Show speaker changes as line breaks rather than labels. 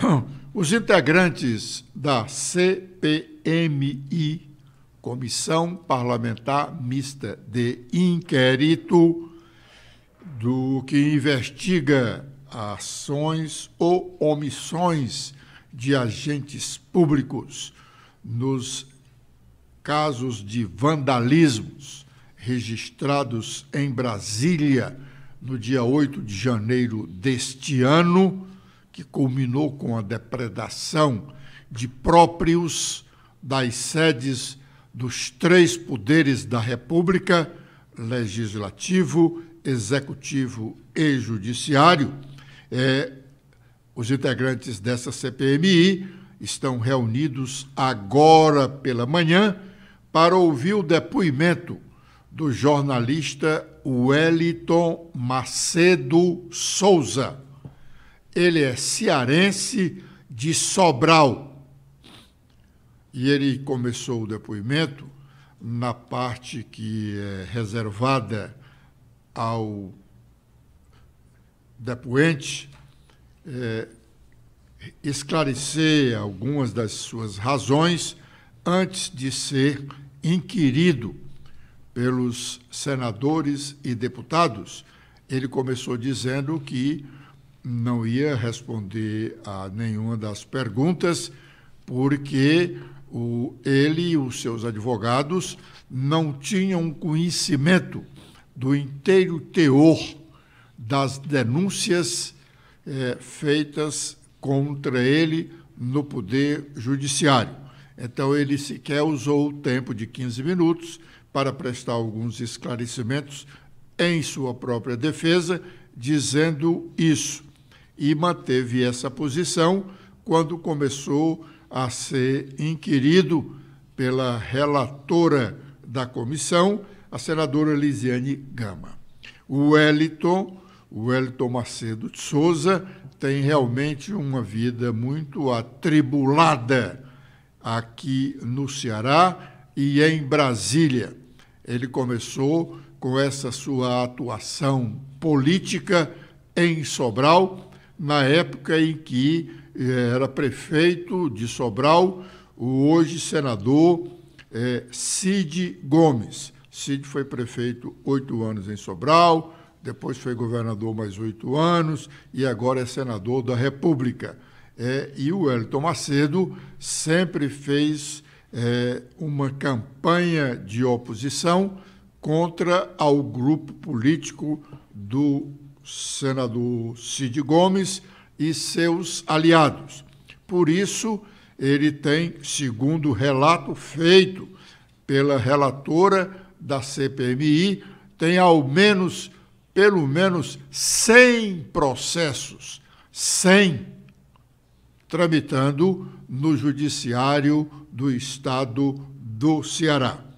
Os integrantes da CPMI, Comissão Parlamentar Mista de Inquérito, do que investiga ações ou omissões de agentes públicos nos casos de vandalismos registrados em Brasília no dia 8 de janeiro deste ano que culminou com a depredação de próprios das sedes dos três poderes da República legislativo, executivo e judiciário. É, os integrantes dessa CPMI estão reunidos agora pela manhã para ouvir o depoimento do jornalista Wellington Macedo Souza ele é cearense de Sobral. E ele começou o depoimento na parte que é reservada ao depoente, é, esclarecer algumas das suas razões antes de ser inquirido pelos senadores e deputados. Ele começou dizendo que não ia responder a nenhuma das perguntas, porque o, ele e os seus advogados não tinham conhecimento do inteiro teor das denúncias eh, feitas contra ele no Poder Judiciário. Então, ele sequer usou o tempo de 15 minutos para prestar alguns esclarecimentos em sua própria defesa, dizendo isso e manteve essa posição quando começou a ser inquirido pela relatora da comissão, a senadora Lisiane Gama. O Wellington, o Wellington Macedo de Souza, tem realmente uma vida muito atribulada aqui no Ceará e em Brasília. Ele começou com essa sua atuação política em Sobral, na época em que eh, era prefeito de Sobral, o hoje senador é, Cid Gomes. Cid foi prefeito oito anos em Sobral, depois foi governador mais oito anos e agora é senador da República. É, e o Wellington Macedo sempre fez é, uma campanha de oposição contra ao grupo político do senador Cid Gomes e seus aliados. Por isso, ele tem, segundo relato feito pela relatora da CPMI, tem ao menos, pelo menos, 100 processos, 100, tramitando no Judiciário do Estado do Ceará.